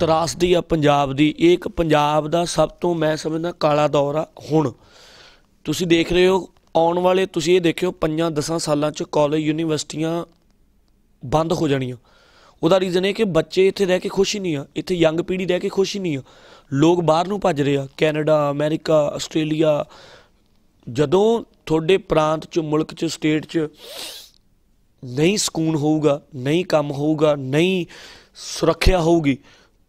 ਤਰਾਸਦੀ ਆ ਪੰਜਾਬ ਦੀ ਇੱਕ ਪੰਜਾਬ ਦਾ ਸਭ ਤੋਂ ਮੈਂ ਸਮਝਦਾ ਕਾਲਾ ਦੌਰ ਆ ਹੁਣ ਤੁਸੀਂ ਦੇਖ ਰਹੇ ਹੋ ਆਉਣ ਵਾਲੇ ਤੁਸੀਂ ਇਹ ਦੇਖਿਓ 5-10 ਸਾਲਾਂ ਚ ਕਾਲਜ ਯੂਨੀਵਰਸਿਟੀਆਂ ਬੰਦ ਹੋ ਜਾਣੀਆਂ ਉਹਦਾ ਰੀਜ਼ਨ ਇਹ ਕਿ ਬੱਚੇ ਇੱਥੇ ਰਹਿ ਕੇ ਖੁਸ਼ ਹੀ ਨਹੀਂ ਆ ਇੱਥੇ ਯੰਗ ਪੀੜ੍ਹੀ ਰਹਿ ਕੇ ਖੁਸ਼ ਹੀ ਨਹੀਂ ਆ ਲੋਕ ਬਾਹਰ ਨੂੰ ਭੱਜ ਰਹੇ ਆ ਕੈਨੇਡਾ ਅਮਰੀਕਾ ਆਸਟ੍ਰੇਲੀਆ ਜਦੋਂ ਤੁਹਾਡੇ ਪ੍ਰਾਂਤ ਚ ਮੁਲਕ ਚ ਸਟੇਟ ਚ ਨਹੀਂ ਸਕੂਨ ਹੋਊਗਾ ਨਹੀਂ ਕੰਮ ਹੋਊਗਾ ਨਹੀਂ ਸੁਰੱਖਿਆ ਹੋਊਗੀ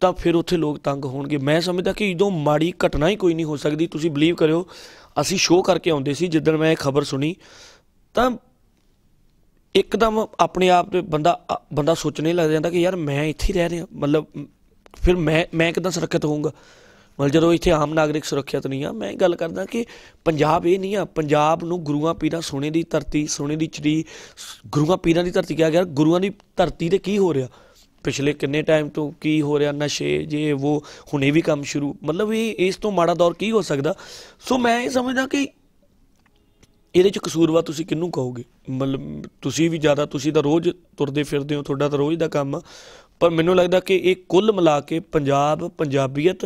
ਤਾਂ ਫਿਰ ਉੱਥੇ ਲੋਕ ਤੰਗ ਹੋਣਗੇ ਮੈਂ ਸਮਝਦਾ ਕਿ ਜਦੋਂ ਮਾੜੀ ਘਟਨਾ ਹੀ ਕੋਈ ਨਹੀਂ ਹੋ ਸਕਦੀ ਤੁਸੀਂ ਬਲੀਵ ਕਰਿਓ ਅਸੀਂ ਸ਼ੋਅ ਕਰਕੇ ਆਉਂਦੇ ਸੀ ਜਿੱਦਣ ਮੈਂ ਇਹ ਖਬਰ ਸੁਣੀ ਤਾਂ ਇੱਕਦਮ ਆਪਣੇ ਆਪ ਤੇ ਬੰਦਾ ਬੰਦਾ ਸੋਚਣੇ ਲੱਗ ਜਾਂਦਾ ਕਿ ਯਾਰ ਮੈਂ ਇੱਥੇ ਹੀ ਰਹਿ ਰਿਹਾ ਮਤਲਬ ਫਿਰ ਮੈਂ ਮੈਂ ਕਿਦਾਂ ਸੁਰੱਖਿਅਤ ਹੋਊਂਗਾ ਮਤਲਬ ਜਦੋਂ ਇੱਥੇ ਆਮ ਨਾਗਰਿਕ ਸੁਰੱਖਿਅਤ ਨਹੀਂ ਆ ਮੈਂ ਗੱਲ ਕਰਦਾ ਕਿ ਪੰਜਾਬ ਇਹ ਨਹੀਂ ਆ ਪੰਜਾਬ ਨੂੰ ਗੁਰੂਆਂ ਪੀਰਾਂ ਸੋਨੇ ਦੀ ਧਰਤੀ ਸੋਨੇ ਦੀ ਚੜੀ ਗੁਰੂਆਂ ਪੀਰਾਂ ਦੀ ਧਰਤੀ ਕਿਹਾ ਗਿਆ ਗੁਰੂਆਂ ਦੀ ਧਰਤੀ ਤੇ ਕੀ ਹੋ ਰਿਹਾ ਪਿਛਲੇ ਕਿੰਨੇ ਟਾਈਮ ਤੋਂ ਕੀ ਹੋ ਰਿਹਾ ਨਸ਼ੇ ਜੇ ਉਹ ਹੁਣੇ ਵੀ ਕੰਮ ਸ਼ੁਰੂ ਮਤਲਬ ਇਹ ਇਸ ਤੋਂ ਮਾੜਾ ਦੌਰ ਕੀ ਹੋ ਸਕਦਾ ਸੋ ਮੈਂ ਇਹ ਸਮਝਦਾ ਕਿ ਇਹਦੇ ਚ ਕਸੂਰਵਾ ਤੁਸੀਂ ਕਿੰਨੂੰ ਕਹੋਗੇ ਮਤਲਬ ਤੁਸੀਂ ਵੀ ਜ਼ਿਆਦਾ ਤੁਸੀਂ ਤਾਂ ਰੋਜ਼ ਤੁਰਦੇ ਫਿਰਦੇ ਹੋ ਤੁਹਾਡਾ ਤਾਂ ਰੋਜ਼ ਦਾ ਕੰਮ ਆ ਪਰ ਮੈਨੂੰ ਲੱਗਦਾ ਕਿ ਇਹ ਕੁੱਲ ਮਿਲਾ ਕੇ ਪੰਜਾਬ ਪੰਜਾਬੀਅਤ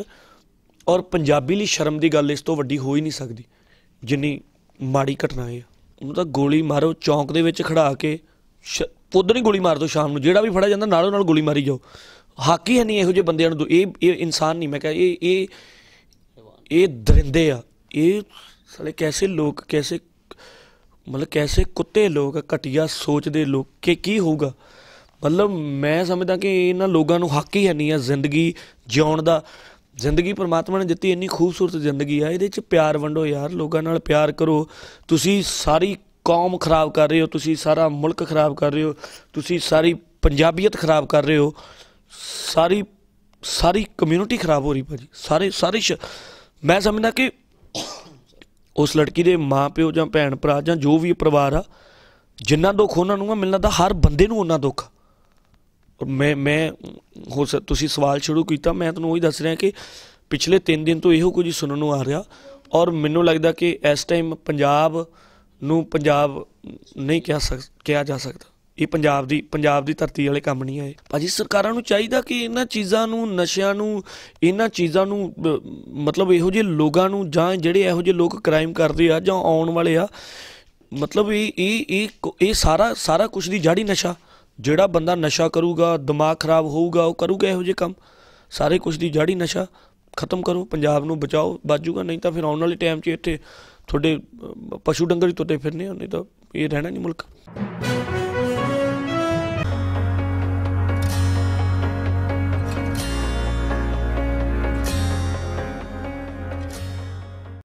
ਔਰ ਪੰਜਾਬੀ ਲਈ ਸ਼ਰਮ ਦੀ ਗੱਲ ਇਸ ਤੋਂ ਵੱਡੀ ਹੋ ਹੀ ਨਹੀਂ ਸਕਦੀ ਜਿੰਨੀ ਮਾੜੀ ਘਟਨਾ ਹੈ ਉਹਨੂੰ ਤਾਂ ਗੋਲੀ ਮਾਰੋ ਚੌਂਕ ਦੇ ਵਿੱਚ ਖੜਾ ਕੇ ਉਧਰ ਹੀ ਗੋਲੀ ਮਾਰ ਦੋ ਸ਼ਾਮ ਨੂੰ ਜਿਹੜਾ ਵੀ ਫੜਿਆ ਜਾਂਦਾ ਨਾਲੋਂ ਨਾਲ ਗੋਲੀ ਮਾਰੀ ਜਾਓ ਹਾਕੀ ਹੈ ਨਹੀਂ ਇਹੋ ਜਿਹੇ ਬੰਦਿਆਂ ਨੂੰ ਇਹ ਇਹ ਇਨਸਾਨ ਨਹੀਂ ਮੈਂ ਕਹਾਂ ਇਹ ਇਹ ਇਹ ਦਰਿੰਦੇ ਆ ਇਹ ਸਾਲੇ ਕੈਸੇ ਲੋਕ ਕੈਸੇ ਮਤਲਬ ਕੈਸੇ ਕੁੱਤੇ ਲੋਕ ਘਟੀਆ ਸੋਚਦੇ ਲੋਕ ਕਿ ਕੀ ਹੋਊਗਾ ਮਤਲਬ ਮੈਂ ਸਮਝਦਾ ਕਿ ਇਹਨਾਂ ਲੋਕਾਂ ਨੂੰ ਹੱਕ ਹੀ ਹੈ ਨਹੀਂ ਆ ਜ਼ਿੰਦਗੀ ਜਿਉਣ ਦਾ ਜ਼ਿੰਦਗੀ ਪਰਮਾਤਮਾ ਨੇ ਦਿੱਤੀ ਇੰਨੀ ਖੂਬਸੂਰਤ ਜ਼ਿੰਦਗੀ ਆ ਇਹਦੇ ਚ ਪਿਆਰ ਵੰਡੋ ਯਾਰ ਲੋਕਾਂ ਨਾਲ ਪਿਆਰ ਕਰੋ ਤੁਸੀਂ ਸਾਰੀ ਕੌਮ ਖਰਾਬ ਕਰ ਰਹੇ ਹੋ ਤੁਸੀਂ ਸਾਰਾ ਮੁਲਕ ਖਰਾਬ ਕਰ ਰਹੇ ਹੋ ਤੁਸੀਂ ਸਾਰੀ ਪੰਜਾਬੀਅਤ ਖਰਾਬ ਕਰ ਰਹੇ ਹੋ ਸਾਰੀ ਸਾਰੀ ਕਮਿਊਨਿਟੀ ਖਰਾਬ ਹੋ ਰਹੀ ਭਾਜੀ ਸਾਰੇ ਸਾਰੇ ਮੈਂ ਸਮਝਦਾ ਕਿ ਉਸ ਲੜਕੀ ਦੇ ਮਾਪਿਓ ਜਾਂ ਭੈਣ ਭਰਾ ਜਾਂ ਜੋ ਵੀ ਪਰਿਵਾਰ ਆ ਜਿੰਨਾ ਦੁੱਖ ਉਹਨਾਂ ਨੂੰ ਮਿਲਣਾ ਤਾਂ ਹਰ ਬੰਦੇ ਨੂੰ ਉਹਨਾਂ ਦੁੱਖ ਔਰ ਮੈਂ ਮੈਂ ਹੋ ਸਕ ਤੁਸੀਂ ਸਵਾਲ ਸ਼ੁਰੂ ਕੀਤਾ ਮੈਂ ਤੁਹਾਨੂੰ ਉਹੀ ਦੱਸ ਰਿਹਾ ਕਿ ਪਿਛਲੇ 3 ਦਿਨ ਤੋਂ ਇਹੋ ਕੁਝ ਸੁਣਨ ਨੂੰ ਆ ਰਿਹਾ ਔਰ ਮੈਨੂੰ ਲੱਗਦਾ ਕਿ ਇਸ ਟਾਈਮ ਪੰਜਾਬ ਨੂੰ ਪੰਜਾਬ ਨਹੀਂ ਕਿਹਾ ਕਿਹਾ ਜਾ ਸਕਦਾ ਇਹ ਪੰਜਾਬ ਦੀ ਪੰਜਾਬ ਦੀ ਧਰਤੀ ਵਾਲੇ ਕੰਮ ਨਹੀਂ ਆਏ ਭਾਜੀ ਸਰਕਾਰਾਂ ਨੂੰ ਚਾਹੀਦਾ ਕਿ ਇਹਨਾਂ ਚੀਜ਼ਾਂ ਨੂੰ ਨਸ਼ਿਆਂ ਨੂੰ ਇਹਨਾਂ ਚੀਜ਼ਾਂ ਨੂੰ ਮਤਲਬ ਇਹੋ ਜਿਹੇ ਲੋਕਾਂ ਨੂੰ ਜਾਂ ਜਿਹੜੇ ਇਹੋ ਜਿਹੇ ਲੋਕ ਕ੍ਰਾਈਮ ਕਰਦੇ ਆ ਜਾਂ ਆਉਣ ਵਾਲੇ ਆ ਮਤਲਬ ਇਹ ਇਹ ਇਹ ਸਾਰਾ ਸਾਰਾ ਕੁਝ ਦੀ ਜੜੀ ਨਸ਼ਾ ਜਿਹੜਾ ਬੰਦਾ ਨਸ਼ਾ ਕਰੂਗਾ ਦਿਮਾਗ ਖਰਾਬ ਹੋਊਗਾ ਉਹ ਕਰੂਗਾ ਇਹੋ ਜਿਹੇ ਕੰਮ ਸਾਰੇ ਕੁਝ ਦੀ ਜੜੀ ਨਸ਼ਾ ਖਤਮ ਕਰੋ ਪੰਜਾਬ ਨੂੰ ਬਚਾਓ ਬਾਜੂਗਾ ਨਹੀਂ ਤਾਂ ਫਿਰ ਆਉਣ ਵਾਲੇ ਟਾਈਮ 'ਚ ਇੱਥੇ ਤੁਹਾਡੇ ਪਸ਼ੂ ਡੰਗਰ ਹੀ ਤੁਹਾਡੇ ਫਿਰਨੇ ਆ ਨਹੀਂ ਤਾਂ ਇਹ ਰਹਿਣਾ ਨਹੀਂ ਮੁਲਕ